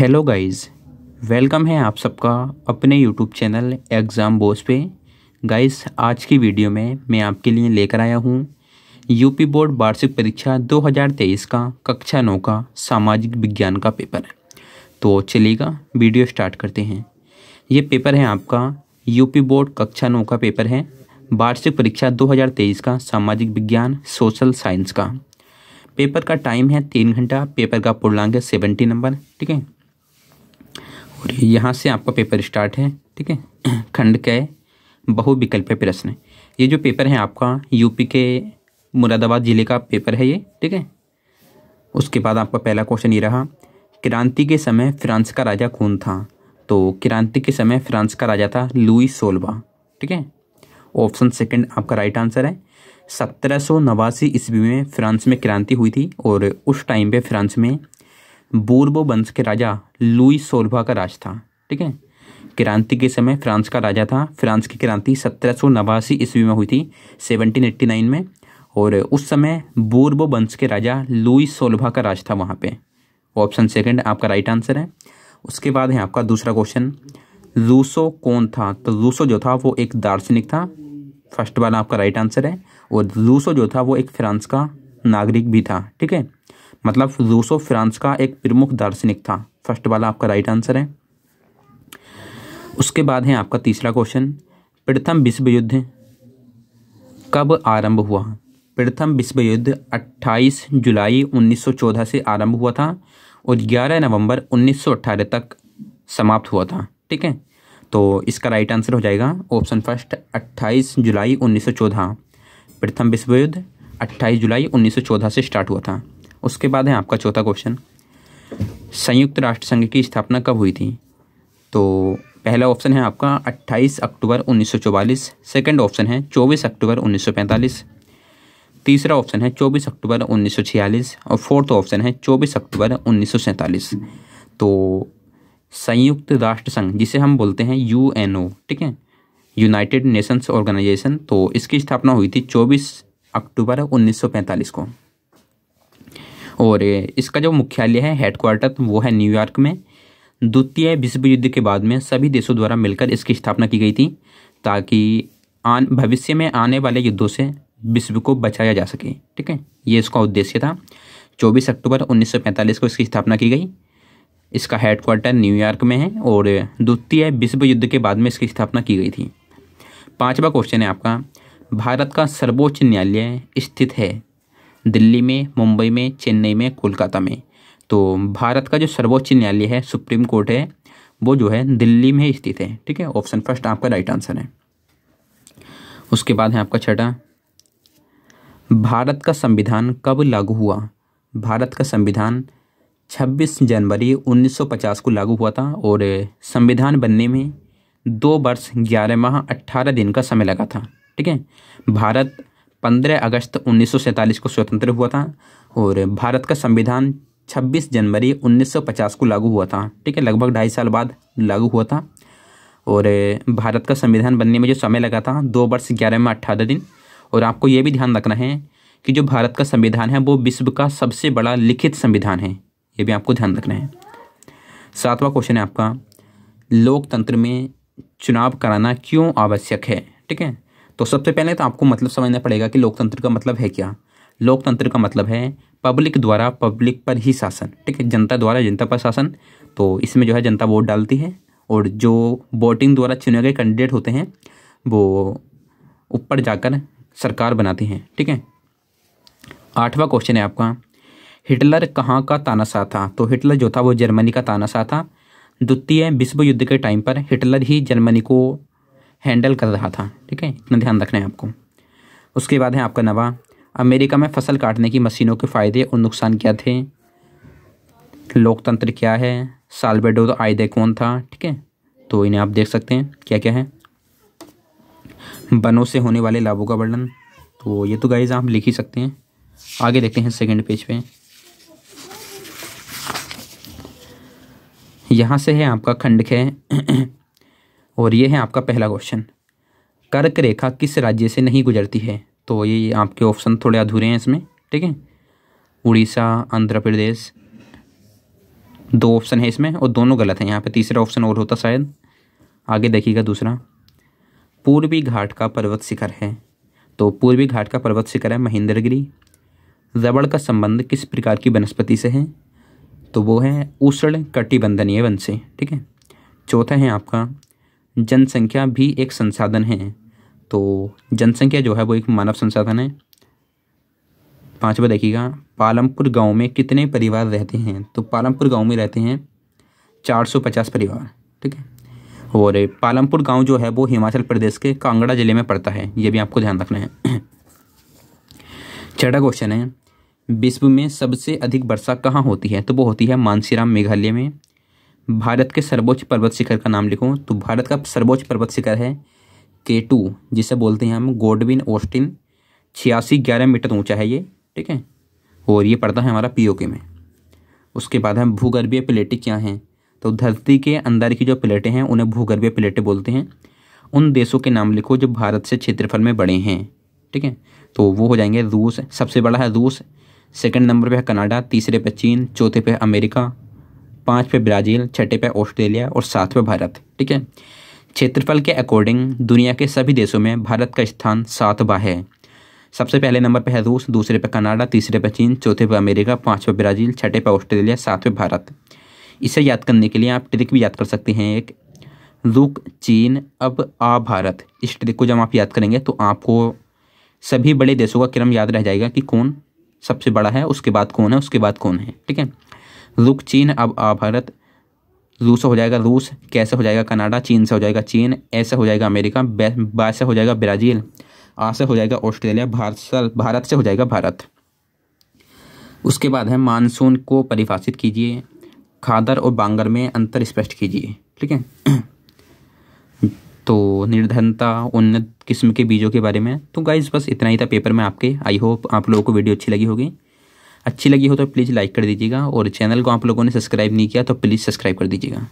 hello guys welcome है आप सबका अपने यूट्यूब चैनल एग्ज़ाम बोस पे गाइस आज की वीडियो में मैं आपके लिए लेकर आया हूँ यूपी बोर्ड वार्षिक परीक्षा 2023 का कक्षा नौ का सामाजिक विज्ञान का पेपर है तो चलिएगा वीडियो स्टार्ट करते हैं ये पेपर है आपका यूपी बोर्ड कक्षा नौ का पेपर है वार्षिक परीक्षा दो का सामाजिक विज्ञान सोशल साइंस का पेपर का टाइम है तीन घंटा पेपर का पूर्णांक है सेवेंटी नंबर ठीक है और यहाँ से आपका पेपर स्टार्ट है ठीक है खंड के बहुविकल्प प्रश्न ये जो पेपर है आपका यूपी के मुरादाबाद ज़िले का पेपर है ये ठीक है उसके बाद आपका पहला क्वेश्चन ये रहा क्रांति के समय फ्रांस का राजा कौन था तो क्रांति के समय फ्रांस का राजा था लुई सोलवा ठीक है ऑप्शन सेकंड आपका राइट आंसर है सत्रह सौ नवासी ईस्वी में फ्रांस में क्रांति हुई थी और उस टाइम पे फ्रांस में बोरबो वंश के राजा लुई सोलभा का राज था ठीक है क्रांति के समय फ्रांस का राजा था फ्रांस की क्रांति सत्रह सौ नवासी ईस्वी में हुई थी सेवनटीन एट्टी नाइन में और उस समय बोरबो वंश के राजा लुई सोलभा का राज था वहाँ पे ऑप्शन सेकंड आपका राइट आंसर है उसके बाद है आपका दूसरा क्वेश्चन रूसो कौन था तो रूसो जो था वो एक दार्शनिक था फर्स्ट वाला आपका राइट आंसर है और रूसो जो था वो एक फ्रांस का नागरिक भी था ठीक है मतलब रूसो फ्रांस का एक प्रमुख दार्शनिक था फर्स्ट वाला आपका राइट आंसर है उसके बाद है आपका तीसरा क्वेश्चन प्रथम विश्व युद्ध कब आरंभ हुआ प्रथम विश्व युद्ध 28 जुलाई 1914 से आरंभ हुआ था और 11 नवंबर 1918 तक समाप्त हुआ था ठीक है तो इसका राइट आंसर हो जाएगा ऑप्शन फर्स्ट 28 जुलाई 1914 प्रथम विश्व युद्ध 28 जुलाई 1914 से स्टार्ट हुआ था उसके बाद है आपका चौथा क्वेश्चन संयुक्त राष्ट्र संघ की स्थापना कब हुई थी तो पहला ऑप्शन है आपका 28 अक्टूबर 1944 सेकंड ऑप्शन है 24 अक्टूबर 1945 तीसरा ऑप्शन है 24 अक्टूबर 1946 और फोर्थ ऑप्शन है 24 अक्टूबर 1947 तो संयुक्त राष्ट्र संघ जिसे हम बोलते हैं यू ठीक है यूनाइटेड नेशंस ऑर्गेनाइजेशन तो इसकी स्थापना हुई थी 24 अक्टूबर 1945 को और इसका जो मुख्यालय है हेडक्वार्टर वो है न्यूयॉर्क में द्वितीय विश्व युद्ध के बाद में सभी देशों द्वारा मिलकर इसकी स्थापना की गई थी ताकि आन भविष्य में आने वाले युद्धों से विश्व को बचाया जा सके ठीक है ये इसका उद्देश्य था 24 अक्टूबर 1945 को इसकी स्थापना की गई इसका हेडक्वार्टर न्यूयॉर्क में है और द्वितीय विश्व युद्ध के बाद में इसकी स्थापना की गई थी पांचवा क्वेश्चन है आपका भारत का सर्वोच्च न्यायालय स्थित है दिल्ली में मुंबई में चेन्नई में कोलकाता में तो भारत का जो सर्वोच्च न्यायालय है सुप्रीम कोर्ट है वो जो है दिल्ली में स्थित है ठीक है ऑप्शन फर्स्ट आपका राइट आंसर है उसके बाद है आपका छठा भारत का संविधान कब लागू हुआ भारत का संविधान 26 जनवरी 1950 को लागू हुआ था और संविधान बनने में दो वर्ष ग्यारह माह अट्ठारह दिन का समय लगा था ठीक है भारत 15 अगस्त 1947 को स्वतंत्र हुआ था और भारत का संविधान 26 जनवरी 1950 को लागू हुआ था ठीक है लगभग ढाई साल बाद लागू हुआ था और भारत का संविधान बनने में जो समय लगा था दो वर्ष ग्यारह में अट्ठारह दिन और आपको ये भी ध्यान रखना है कि जो भारत का संविधान है वो विश्व का सबसे बड़ा लिखित संविधान है ये भी आपको ध्यान रखना है सातवां क्वेश्चन है आपका लोकतंत्र में चुनाव कराना क्यों आवश्यक है ठीक है तो सबसे पहले तो आपको मतलब समझना पड़ेगा कि लोकतंत्र का मतलब है क्या लोकतंत्र का मतलब है पब्लिक द्वारा पब्लिक पर ही शासन ठीक है जनता द्वारा जनता पर शासन तो इसमें जो है जनता वोट डालती है और जो वोटिंग द्वारा चुने गए कैंडिडेट होते हैं वो ऊपर जाकर सरकार बनाती हैं ठीक है आठवां क्वेश्चन है आपका हिटलर कहाँ का तानाशाह था तो हिटलर जो था वो जर्मनी का तानाशाह था द्वितीय विश्व युद्ध के टाइम पर हिटलर ही जर्मनी को हैंडल कर रहा था ठीक है इतना ध्यान रखना है आपको उसके बाद है आपका नवा अमेरिका में फसल काटने की मशीनों के फ़ायदे और नुकसान क्या थे लोकतंत्र क्या है तो आयदे कौन था ठीक है तो इन्हें आप देख सकते हैं क्या क्या है बनों से होने वाले लाभों का वर्णन तो ये तो गाइज आप लिख ही सकते हैं आगे देखते हैं सेकंड पेज पे यहाँ से है आपका खंड है और ये है आपका पहला क्वेश्चन कर्क रेखा किस राज्य से नहीं गुजरती है तो ये आपके ऑप्शन थोड़े अधूरे हैं इसमें ठीक है उड़ीसा आंध्र प्रदेश दो ऑप्शन है इसमें और दोनों गलत हैं यहाँ पे तीसरा ऑप्शन और होता शायद आगे देखिएगा दूसरा पूर्वी घाट का पर्वत शिखर है तो पूर्वी घाट का पर्वत शिखर है महेंद्रगिरी रबड़ का संबंध किस प्रकार की वनस्पति से है तो वो है उष्ण कटिबंधनीय वन से ठीक है चौथा है आपका जनसंख्या भी एक संसाधन है तो जनसंख्या जो है वो एक मानव संसाधन है पाँचवा देखिएगा पालमपुर गांव में कितने परिवार रहते हैं तो पालमपुर गांव में रहते हैं 450 परिवार ठीक है और पालमपुर गांव जो है वो हिमाचल प्रदेश के कांगड़ा जिले में पड़ता है ये भी आपको ध्यान रखना है छठा क्वेश्चन है विश्व में सबसे अधिक वर्षा कहाँ होती है तो वो होती है मानसीराम मेघालय में भारत के सर्वोच्च पर्वत शिखर का नाम लिखो तो भारत का सर्वोच्च पर्वत शिखर है के टू जिसे बोलते हैं हम गोडविन ओस्टिन छियासी ग्यारह मीटर ऊंचा है ये ठीक है और ये पड़ता है हमारा पीओके में उसके बाद हम भूगर्भीय प्लेटें क्या हैं तो धरती के अंदर की जो प्लेटें हैं उन्हें भूगर्भीय प्लेटें बोलते हैं उन देशों के नाम लिखो जो भारत से क्षेत्रफल में बड़े हैं ठीक है तो वो हो जाएंगे रूस सबसे बड़ा है रूस सेकेंड नंबर पर है कनाडा तीसरे पे चीन चौथे पर अमेरिका पाँच पे ब्राज़ील छठे पे ऑस्ट्रेलिया और सातवें भारत ठीक है क्षेत्रफल के अकॉर्डिंग दुनिया के सभी देशों में भारत का स्थान सातवा है सबसे पहले नंबर पर है रूस दूसरे पर कनाडा तीसरे पे चीन चौथे पे अमेरिका पाँचवें ब्राज़ील छठे पे ऑस्ट्रेलिया सातवें भारत इसे याद करने के लिए आप ट्रिक भी याद कर सकते हैं एक रुक चीन अब आ भारत इस ट्रिक को जब आप याद करेंगे तो आपको सभी बड़े देशों का क्रम याद रह जाएगा कि कौन सबसे बड़ा है उसके बाद कौन है उसके बाद कौन है ठीक है रुक चीन अब भारत रूस हो जाएगा रूस कैसे हो जाएगा कनाडा चीन से हो जाएगा चीन ऐसे हो जाएगा अमेरिका बा से हो जाएगा ब्राज़ील आ से हो जाएगा ऑस्ट्रेलिया भारत भारत से हो जाएगा भारत उसके बाद है मानसून को परिभाषित कीजिए खादर और बांगर में अंतर स्पष्ट कीजिए ठीक है तो निर्धनता उन्नत किस्म के बीजों के बारे में तो गाइज बस इतना ही था पेपर में आपके आई होप आप लोगों को वीडियो अच्छी लगी होगी अच्छी लगी हो तो प्लीज़ लाइक कर दीजिएगा और चैनल को आप लोगों ने सब्सक्राइब नहीं किया तो प्लीज़ सब्सक्राइब कर दीजिएगा